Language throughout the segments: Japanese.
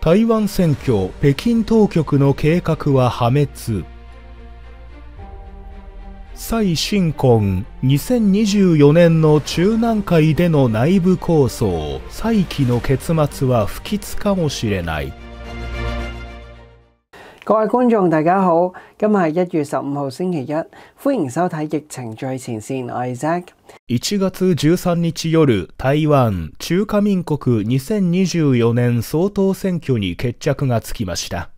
台湾選挙北京当局の計画は破滅蔡新婚2024年の中南海での内部抗争再起の結末は不吉かもしれない各位觀眾大家好，今日一月十五號星期一，歡迎收睇《疫情最前我 Zack。1月13日夜、台湾中華民国2024年総統選挙に決着がつきました。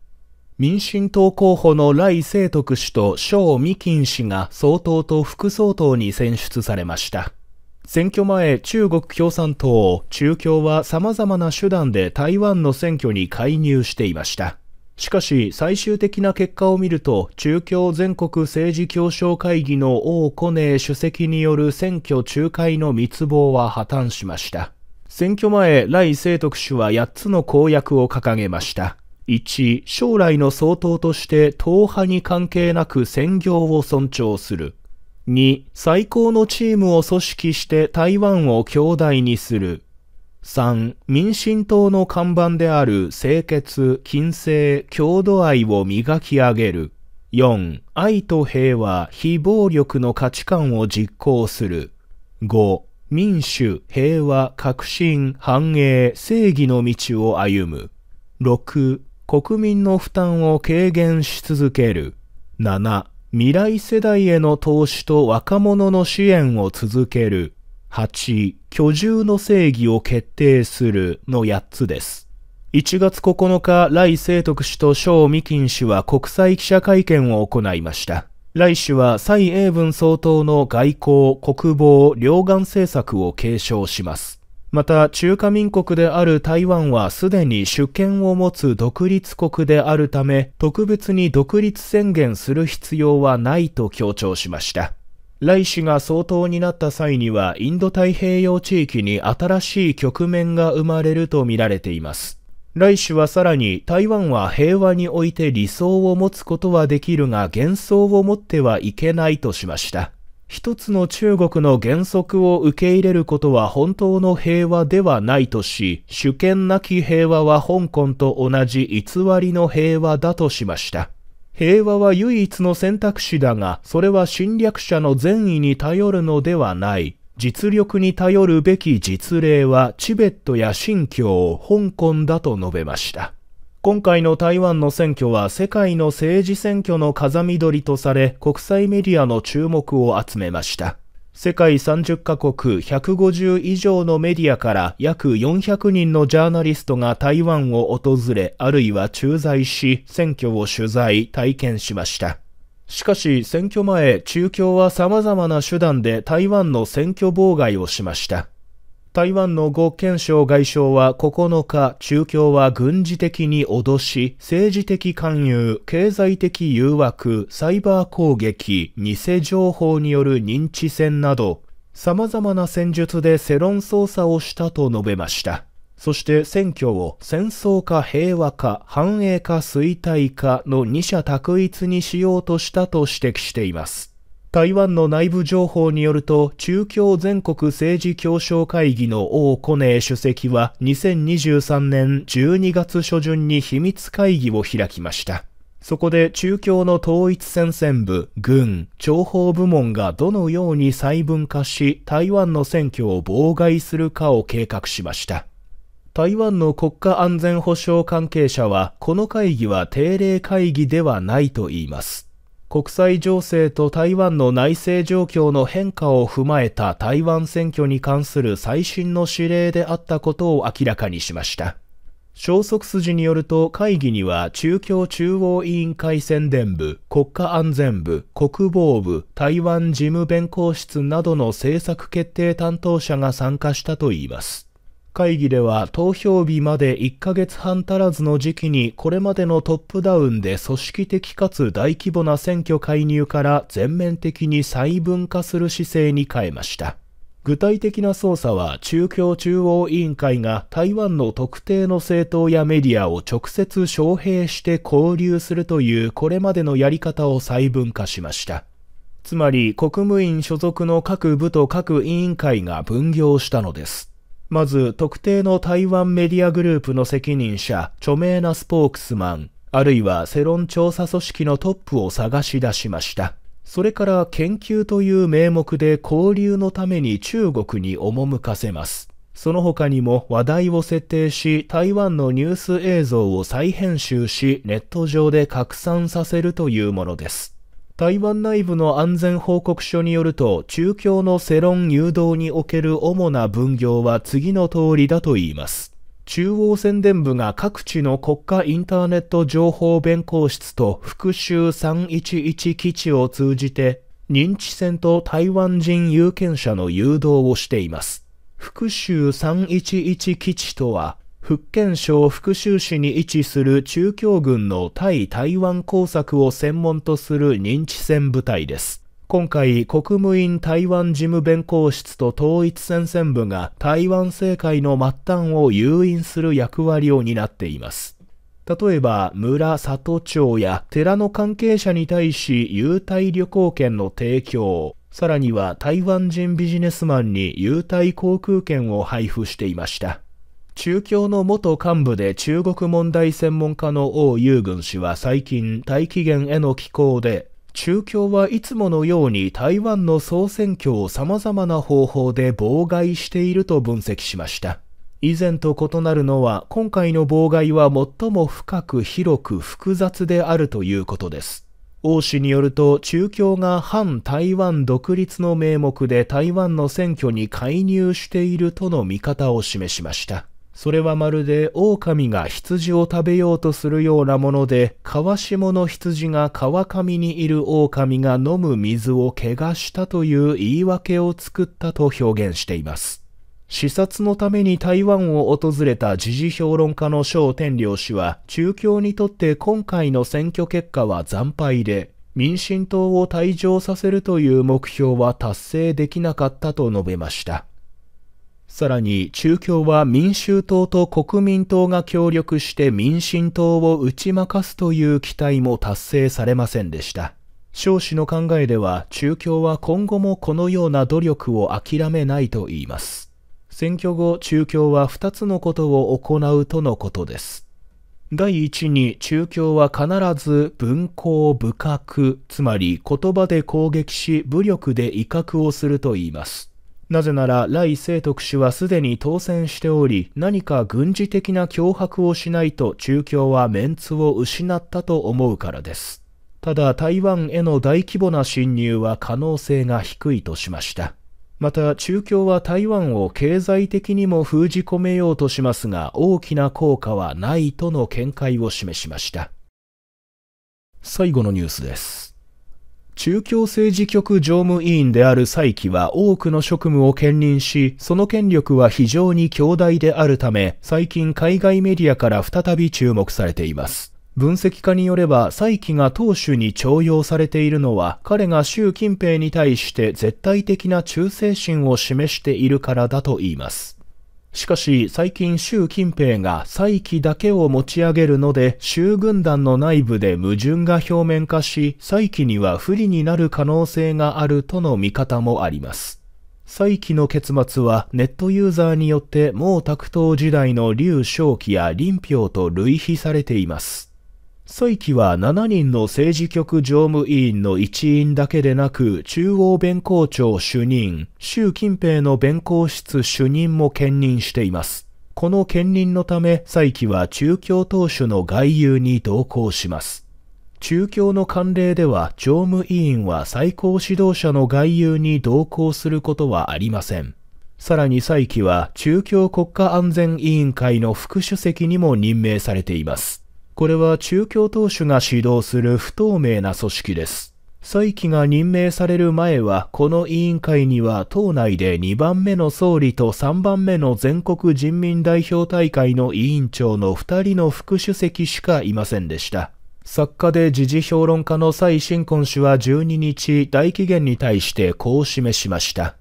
民進党候補の来清徳氏と蕭美琴氏が総統と副総統に選出されました。選挙前、中国共産党、中共は様々な手段で台湾の選挙に介入していました。しかし最終的な結果を見ると中共全国政治協商会議の王コネ主席による選挙仲介の密謀は破綻しました選挙前来清徳氏は8つの公約を掲げました1将来の総統として党派に関係なく専業を尊重する2最高のチームを組織して台湾を兄弟にする3、民進党の看板である清潔、金制、郷土愛を磨き上げる。4、愛と平和、非暴力の価値観を実行する。5、民主、平和、革新、繁栄、正義の道を歩む。6、国民の負担を軽減し続ける。7、未来世代への投資と若者の支援を続ける。8、居住の正義を決定するの8つです。1月9日、来清徳氏と小美金氏は国際記者会見を行いました。来氏は蔡英文総統の外交、国防、両岸政策を継承します。また、中華民国である台湾はすでに主権を持つ独立国であるため、特別に独立宣言する必要はないと強調しました。来種が相当になった際にはインド太平洋地域に新しい局面が生まれるとみられています。来種はさらに台湾は平和において理想を持つことはできるが幻想を持ってはいけないとしました。一つの中国の原則を受け入れることは本当の平和ではないとし、主権なき平和は香港と同じ偽りの平和だとしました。平和は唯一の選択肢だが、それは侵略者の善意に頼るのではない。実力に頼るべき実例はチベットや新疆、香港だと述べました。今回の台湾の選挙は世界の政治選挙の風見取りとされ国際メディアの注目を集めました。世界30カ国150以上のメディアから約400人のジャーナリストが台湾を訪れ、あるいは駐在し、選挙を取材、体験しました。しかし、選挙前、中共は様々な手段で台湾の選挙妨害をしました。台湾の呉健省外相は9日、中共は軍事的に脅し、政治的勧誘、経済的誘惑、サイバー攻撃、偽情報による認知戦など、様々な戦術で世論操作をしたと述べました。そして選挙を戦争か平和か繁栄か衰退かの二者択一にしようとしたと指摘しています。台湾の内部情報によると、中共全国政治協商会議の王コネ主席は2023年12月初旬に秘密会議を開きました。そこで中共の統一戦線部、軍、諜報部門がどのように細分化し、台湾の選挙を妨害するかを計画しました。台湾の国家安全保障関係者は、この会議は定例会議ではないと言います。国際情勢と台湾の内政状況の変化を踏まえた台湾選挙に関する最新の指令であったことを明らかにしました。消息筋によると会議には中共中央委員会宣伝部、国家安全部、国防部、台湾事務弁公室などの政策決定担当者が参加したといいます。会議では投票日まで1ヶ月半足らずの時期にこれまでのトップダウンで組織的かつ大規模な選挙介入から全面的に細分化する姿勢に変えました。具体的な捜査は中共中央委員会が台湾の特定の政党やメディアを直接招聘して交流するというこれまでのやり方を細分化しました。つまり国務院所属の各部と各委員会が分業したのです。まず、特定の台湾メディアグループの責任者、著名なスポークスマン、あるいは世論調査組織のトップを探し出しました。それから研究という名目で交流のために中国に赴かせます。その他にも話題を設定し、台湾のニュース映像を再編集し、ネット上で拡散させるというものです。台湾内部の安全報告書によると、中共の世論誘導における主な分業は次の通りだと言います。中央宣伝部が各地の国家インターネット情報弁公室と復讐311基地を通じて、認知戦と台湾人有権者の誘導をしています。復讐311基地とは、福建省福州市に位置する中共軍の対台湾工作を専門とする認知戦部隊です。今回、国務院台湾事務弁公室と統一戦線部が台湾政界の末端を誘引する役割を担っています。例えば、村、里町や寺の関係者に対し、優待旅行券の提供、さらには台湾人ビジネスマンに優待航空券を配布していました。中共の元幹部で中国問題専門家の王雄軍氏は最近、大紀元への寄稿で、中共はいつものように台湾の総選挙を様々な方法で妨害していると分析しました。以前と異なるのは、今回の妨害は最も深く広く複雑であるということです。王氏によると、中共が反台湾独立の名目で台湾の選挙に介入しているとの見方を示しました。それはまるで狼が羊を食べようとするようなもので、川下の羊が川上にいる狼が飲む水を怪我したという言い訳を作ったと表現しています。視察のために台湾を訪れた時事評論家の小天領氏は、中共にとって今回の選挙結果は惨敗で、民進党を退場させるという目標は達成できなかったと述べました。さらに中共は民衆党と国民党が協力して民進党を打ち負かすという期待も達成されませんでした。少子の考えでは中共は今後もこのような努力を諦めないと言います。選挙後、中共は2つのことを行うとのことです。第1に中共は必ず文法武革、つまり言葉で攻撃し武力で威嚇をすると言います。なぜなら、来清徳氏はすでに当選しており、何か軍事的な脅迫をしないと中共はメンツを失ったと思うからです。ただ、台湾への大規模な侵入は可能性が低いとしました。また、中共は台湾を経済的にも封じ込めようとしますが、大きな効果はないとの見解を示しました。最後のニュースです。中共政治局常務委員である蔡奇は多くの職務を兼任し、その権力は非常に強大であるため、最近海外メディアから再び注目されています。分析家によれば、蔡奇が党首に徴用されているのは、彼が習近平に対して絶対的な忠誠心を示しているからだと言います。しかし最近習近平が再起だけを持ち上げるので、習軍団の内部で矛盾が表面化し、再起には不利になる可能性があるとの見方もあります。再起の結末はネットユーザーによって毛沢東時代の劉少奇や林彪と類比されています。蔡奇は7人の政治局常務委員の一員だけでなく、中央弁公庁主任、習近平の弁公室主任も兼任しています。この兼任のため、蔡奇は中共党首の外遊に同行します。中共の慣例では、常務委員は最高指導者の外遊に同行することはありません。さらに蔡奇は中共国家安全委員会の副主席にも任命されています。これは中共党首が指導する不透明な組織です。蔡奇が任命される前は、この委員会には党内で2番目の総理と3番目の全国人民代表大会の委員長の2人の副主席しかいませんでした。作家で時事評論家の蔡新婚氏は12日、大紀元に対してこう示しました。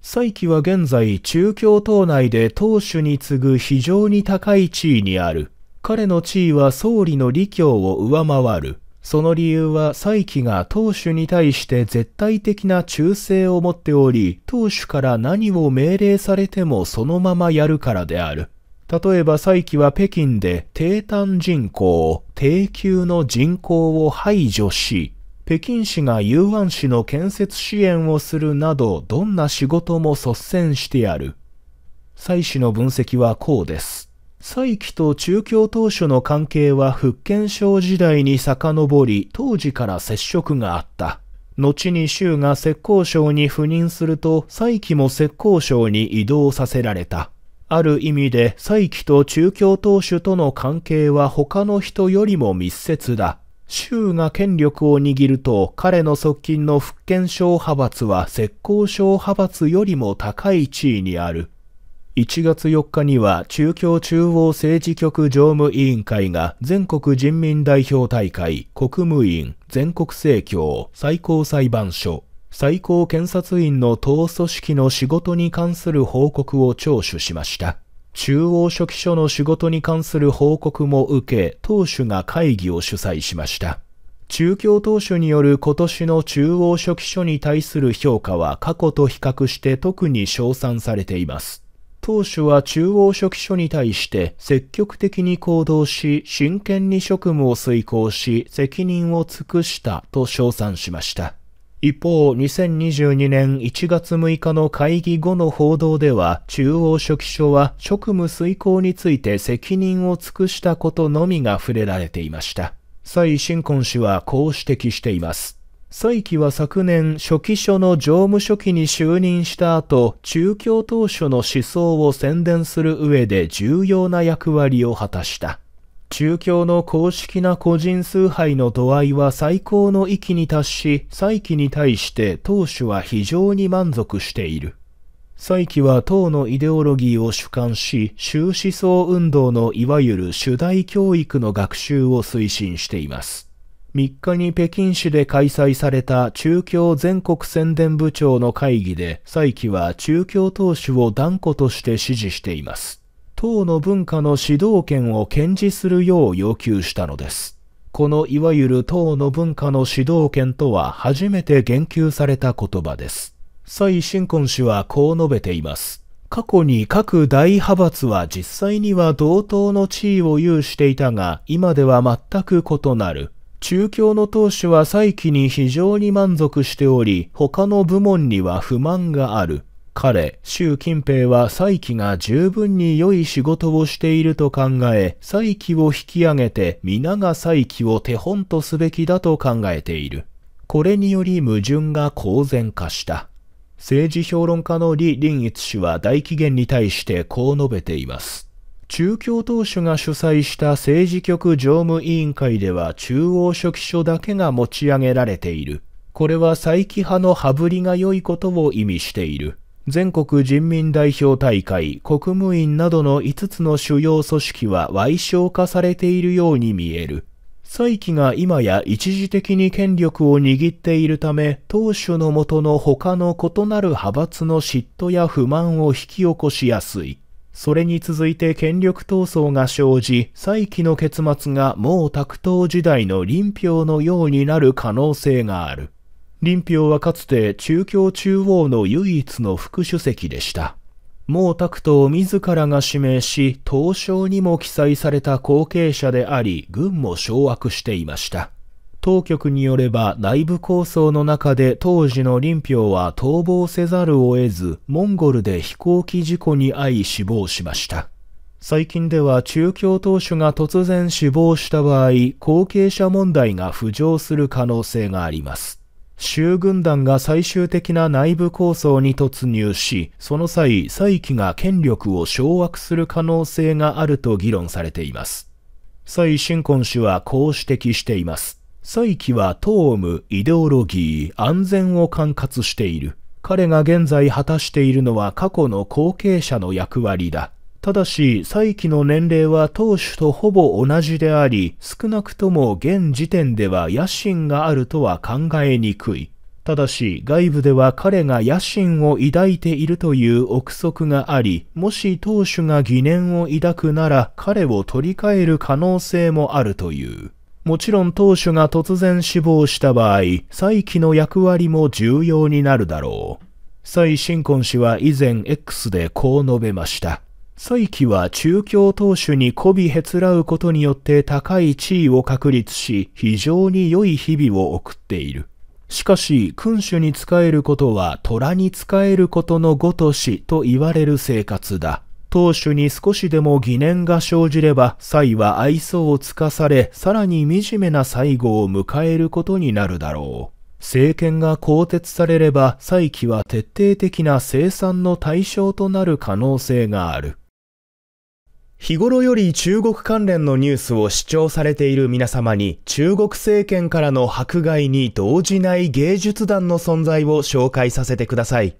蔡奇は現在、中共党内で党首に次ぐ非常に高い地位にある。彼の地位は総理の李強を上回る。その理由は蔡奇が当主に対して絶対的な忠誠を持っており、当主から何を命令されてもそのままやるからである。例えば蔡奇は北京で低炭人口、低級の人口を排除し、北京市が雄安市の建設支援をするなど、どんな仕事も率先してやる。蔡氏の分析はこうです。蔡奇と中共当初の関係は福建省時代に遡り、当時から接触があった。後に州が浙江省に赴任すると、蔡奇も浙江省に移動させられた。ある意味で、蔡奇と中共当主との関係は他の人よりも密接だ。州が権力を握ると、彼の側近の福建省派閥は浙江省派閥よりも高い地位にある。1月4日には中共中央政治局常務委員会が全国人民代表大会、国務院、全国政協、最高裁判所、最高検察院の党組織の仕事に関する報告を聴取しました。中央書記所の仕事に関する報告も受け、党首が会議を主催しました。中共党首による今年の中央書記所に対する評価は過去と比較して特に称賛されています。当初は中央書記所に対して積極的に行動し、真剣に職務を遂行し、責任を尽くしたと称賛しました。一方、2022年1月6日の会議後の報道では、中央書記所は職務遂行について責任を尽くしたことのみが触れられていました。蔡新婚氏はこう指摘しています。蔡奇は昨年、初期書の常務書記に就任した後、中共当初の思想を宣伝する上で重要な役割を果たした。中共の公式な個人崇拝の度合いは最高の域に達し、蔡奇に対して当主は非常に満足している。蔡奇は党のイデオロギーを主観し、習思想運動のいわゆる主題教育の学習を推進しています。3日に北京市で開催された中共全国宣伝部長の会議で、蔡奇は中共党首を断固として支持しています。党の文化の指導権を堅持するよう要求したのです。このいわゆる党の文化の指導権とは初めて言及された言葉です。蔡新婚氏はこう述べています。過去に各大派閥は実際には同等の地位を有していたが、今では全く異なる。中共の党首は再起に非常に満足しており、他の部門には不満がある。彼、習近平は再起が十分に良い仕事をしていると考え、再起を引き上げて皆が再起を手本とすべきだと考えている。これにより矛盾が公然化した。政治評論家の李林一氏は大起源に対してこう述べています。中共党首が主催した政治局常務委員会では中央書記書だけが持ち上げられている。これは再起派の羽振りが良いことを意味している。全国人民代表大会、国務院などの5つの主要組織は矮小化されているように見える。再起が今や一時的に権力を握っているため、党首のもとの他の異なる派閥の嫉妬や不満を引き起こしやすい。それに続いて権力闘争が生じ、再起の結末が毛沢東時代の林氷のようになる可能性がある。林氷はかつて中共中央の唯一の副主席でした。毛沢東自らが指名し、東証にも記載された後継者であり、軍も掌握していました。当局によれば内部抗争の中で当時の林彪は逃亡せざるを得ず、モンゴルで飛行機事故に遭い死亡しました。最近では中共党首が突然死亡した場合、後継者問題が浮上する可能性があります。州軍団が最終的な内部抗争に突入し、その際、蔡奇が権力を掌握する可能性があると議論されています。蔡新婚氏はこう指摘しています。再起は党務、イデオロギー、安全を管轄している。彼が現在果たしているのは過去の後継者の役割だ。ただし、再起の年齢は当主とほぼ同じであり、少なくとも現時点では野心があるとは考えにくい。ただし、外部では彼が野心を抱いているという憶測があり、もし当主が疑念を抱くなら彼を取り替える可能性もあるという。もちろん当主が突然死亡した場合、再起の役割も重要になるだろう。蔡新婚氏は以前 X でこう述べました。蔡起は中共当主に媚びへつらうことによって高い地位を確立し、非常に良い日々を送っている。しかし、君主に仕えることは虎に仕えることのごとしと言われる生活だ。当主に少しでも疑念が生じれば、祭は愛想をつかされ、さらに惨めな最後を迎えることになるだろう。政権が更迭されれば、再起は徹底的な生産の対象となる可能性がある。日頃より中国関連のニュースを視聴されている皆様に、中国政権からの迫害に動じない芸術団の存在を紹介させてください。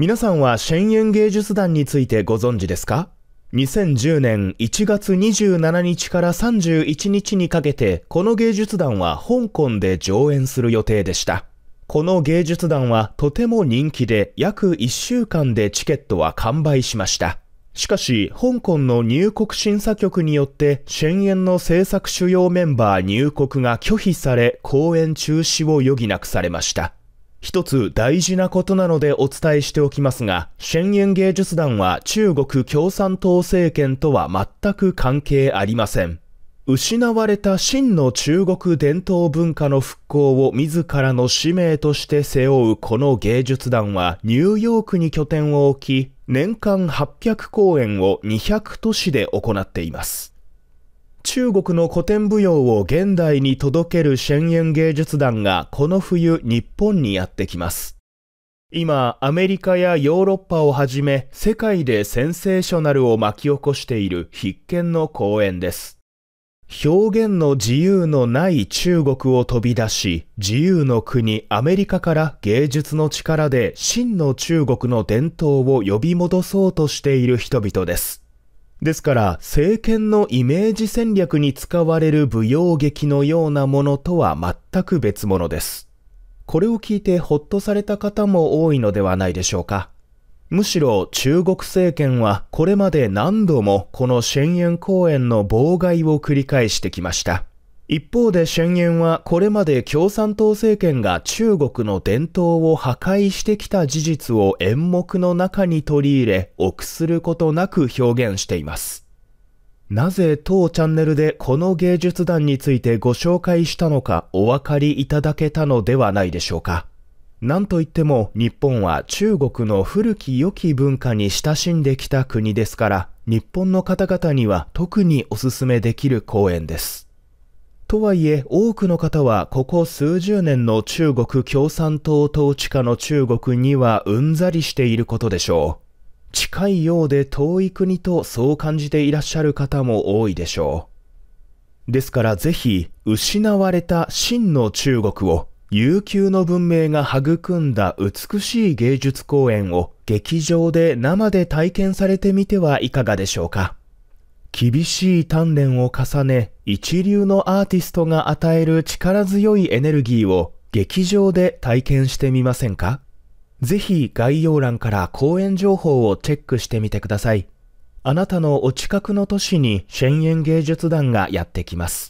皆さんはシェ芸術団についてご存知ですか2010年1月27日から31日にかけてこの芸術団は香港で上演する予定でしたこの芸術団はとても人気で約1週間でチケットは完売しましたしかし香港の入国審査局によってシェの制作主要メンバー入国が拒否され公演中止を余儀なくされました一つ大事なことなのでお伝えしておきますが、宣言芸術団は中国共産党政権とは全く関係ありません。失われた真の中国伝統文化の復興を自らの使命として背負うこの芸術団はニューヨークに拠点を置き、年間800公演を200都市で行っています。中国の古典舞踊を現代に届けるシェ芸術団がこの冬日本にやってきます。今、アメリカやヨーロッパをはじめ世界でセンセーショナルを巻き起こしている必見の公演です。表現の自由のない中国を飛び出し、自由の国アメリカから芸術の力で真の中国の伝統を呼び戻そうとしている人々です。ですから、政権のイメージ戦略に使われる舞踊劇のようなものとは全く別物です。これを聞いてほっとされた方も多いのではないでしょうか。むしろ中国政権はこれまで何度もこのシェ公演の妨害を繰り返してきました。一方で宣言はこれまで共産党政権が中国の伝統を破壊してきた事実を演目の中に取り入れ臆することなく表現しています。なぜ当チャンネルでこの芸術団についてご紹介したのかお分かりいただけたのではないでしょうか。なんといっても日本は中国の古き良き文化に親しんできた国ですから、日本の方々には特におすすめできる公演です。とはいえ、多くの方はここ数十年の中国共産党統治下の中国にはうんざりしていることでしょう。近いようで遠い国とそう感じていらっしゃる方も多いでしょう。ですからぜひ、失われた真の中国を、悠久の文明が育んだ美しい芸術公演を劇場で生で体験されてみてはいかがでしょうか。厳しい鍛錬を重ね、一流のアーティストが与える力強いエネルギーを劇場で体験してみませんかぜひ概要欄から公演情報をチェックしてみてください。あなたのお近くの都市にシェンエン芸術団がやってきます。